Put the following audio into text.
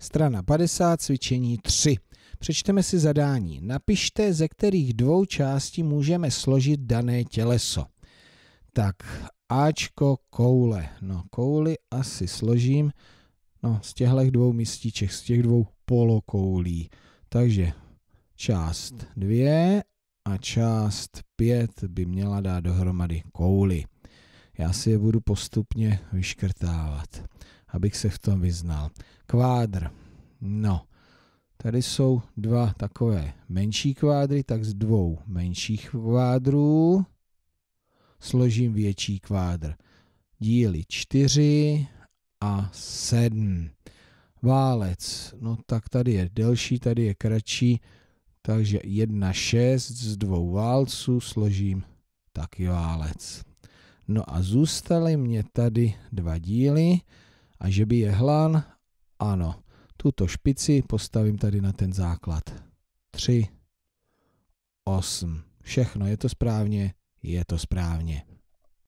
Strana 50, cvičení 3. Přečteme si zadání. Napište, ze kterých dvou částí můžeme složit dané těleso. Tak, Ačko koule. No, kouli asi složím no, z těchto dvou místíček, z těch dvou polokoulí. Takže část 2 a část 5 by měla dát dohromady kouli. Já si je budu postupně vyškrtávat abych se v tom vyznal. Kvádr. No, tady jsou dva takové menší kvádry, tak z dvou menších kvádrů složím větší kvádr. Díly 4 a 7. Válec, no tak tady je delší, tady je kratší, takže 1, 6 z dvou válců složím taky válec. No a zůstaly mě tady dva díly, a že by je hlan, ano, tuto špici postavím tady na ten základ. 3, 8, všechno je to správně, je to správně.